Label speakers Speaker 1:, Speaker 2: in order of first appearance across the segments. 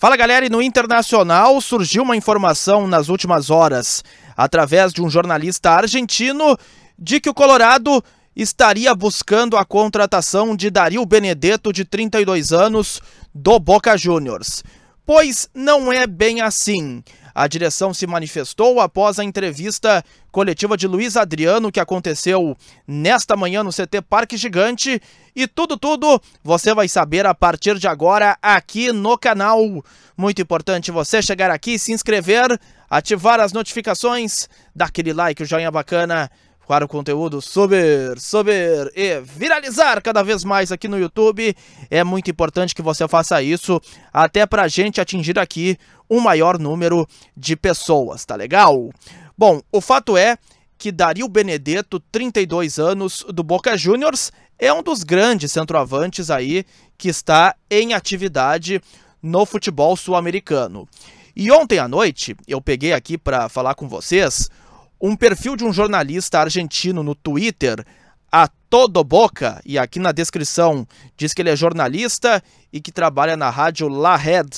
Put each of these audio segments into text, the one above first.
Speaker 1: Fala galera, e no internacional surgiu uma informação nas últimas horas, através de um jornalista argentino, de que o Colorado estaria buscando a contratação de Dario Benedetto, de 32 anos, do Boca Juniors. Pois não é bem assim. A direção se manifestou após a entrevista coletiva de Luiz Adriano, que aconteceu nesta manhã no CT Parque Gigante. E tudo, tudo você vai saber a partir de agora aqui no canal. Muito importante você chegar aqui, se inscrever, ativar as notificações, dar aquele like, o joinha bacana para o conteúdo subir, subir e viralizar cada vez mais aqui no YouTube. É muito importante que você faça isso, até para a gente atingir aqui um maior número de pessoas, tá legal? Bom, o fato é que Dario Benedetto, 32 anos, do Boca Juniors, é um dos grandes centroavantes aí que está em atividade no futebol sul-americano. E ontem à noite, eu peguei aqui para falar com vocês um perfil de um jornalista argentino no Twitter, a Todo Boca, e aqui na descrição diz que ele é jornalista e que trabalha na rádio La Red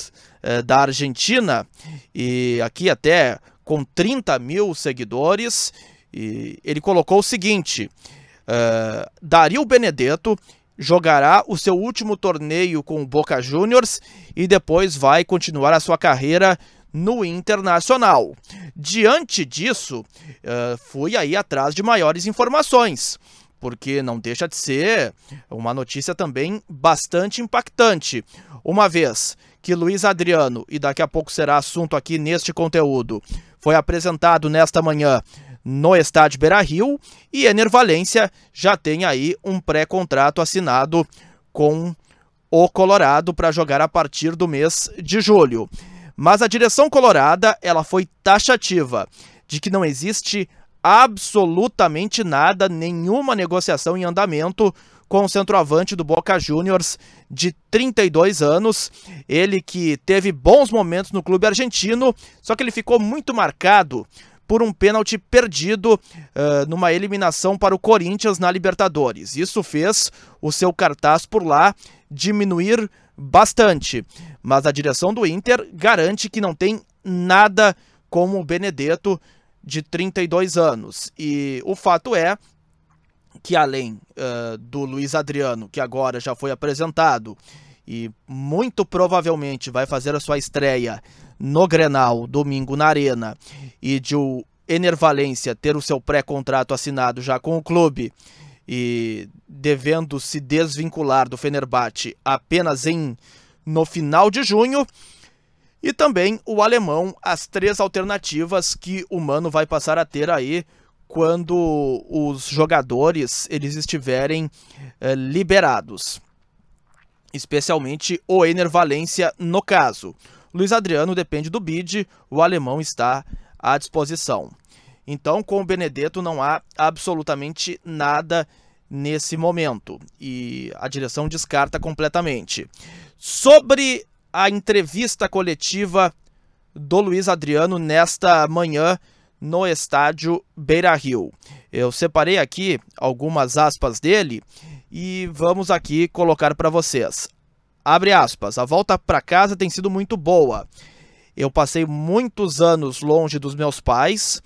Speaker 1: eh, da Argentina, e aqui até com 30 mil seguidores, e ele colocou o seguinte: uh, Dario Benedetto jogará o seu último torneio com o Boca Juniors e depois vai continuar a sua carreira no Internacional. Diante disso, eh, fui aí atrás de maiores informações porque não deixa de ser uma notícia também bastante impactante. Uma vez que Luiz Adriano, e daqui a pouco será assunto aqui neste conteúdo, foi apresentado nesta manhã no estádio Beira Rio e Enervalência já tem aí um pré-contrato assinado com o Colorado para jogar a partir do mês de julho. Mas a direção colorada, ela foi taxativa de que não existe absolutamente nada, nenhuma negociação em andamento com o centroavante do Boca Juniors de 32 anos. Ele que teve bons momentos no clube argentino, só que ele ficou muito marcado por um pênalti perdido uh, numa eliminação para o Corinthians na Libertadores. Isso fez o seu cartaz por lá diminuir bastante. Mas a direção do Inter garante que não tem nada como o Benedetto de 32 anos. E o fato é que além uh, do Luiz Adriano, que agora já foi apresentado e muito provavelmente vai fazer a sua estreia no Grenal, domingo na Arena, e de o Enervalência ter o seu pré-contrato assinado já com o clube e devendo se desvincular do Fenerbahçe apenas em no final de junho. E também o alemão, as três alternativas que o Mano vai passar a ter aí quando os jogadores eles estiverem eh, liberados. Especialmente o Ener Valência no caso. Luiz Adriano depende do bid, o alemão está à disposição. Então, com o Benedetto não há absolutamente nada nesse momento e a direção descarta completamente. Sobre a entrevista coletiva do Luiz Adriano nesta manhã no estádio Beira Rio. Eu separei aqui algumas aspas dele e vamos aqui colocar para vocês. Abre aspas. A volta para casa tem sido muito boa. Eu passei muitos anos longe dos meus pais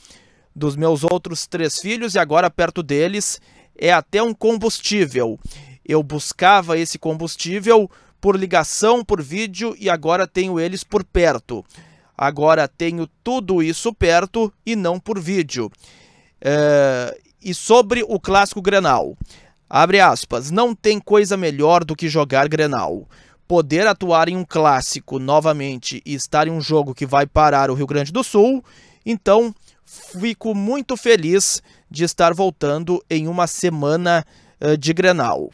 Speaker 1: dos meus outros três filhos e agora perto deles é até um combustível. Eu buscava esse combustível por ligação, por vídeo e agora tenho eles por perto. Agora tenho tudo isso perto e não por vídeo. É... E sobre o clássico Grenal. Abre aspas, não tem coisa melhor do que jogar Grenal. Poder atuar em um clássico novamente e estar em um jogo que vai parar o Rio Grande do Sul, então fico muito feliz de estar voltando em uma semana uh, de Grenal.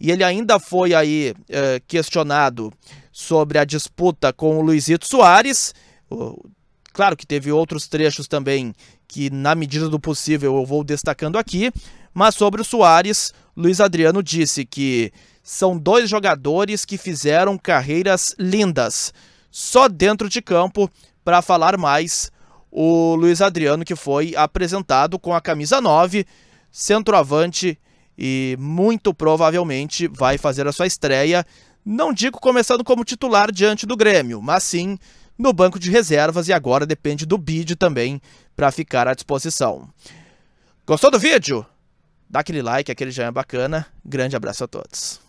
Speaker 1: E ele ainda foi aí uh, questionado sobre a disputa com o Luizito Soares. Uh, claro que teve outros trechos também que, na medida do possível, eu vou destacando aqui. Mas sobre o Soares, Luiz Adriano disse que são dois jogadores que fizeram carreiras lindas, só dentro de campo, para falar mais o Luiz Adriano, que foi apresentado com a camisa 9, centroavante e muito provavelmente vai fazer a sua estreia, não digo começando como titular diante do Grêmio, mas sim no banco de reservas e agora depende do bid também para ficar à disposição. Gostou do vídeo? Dá aquele like, aquele já é bacana. Grande abraço a todos.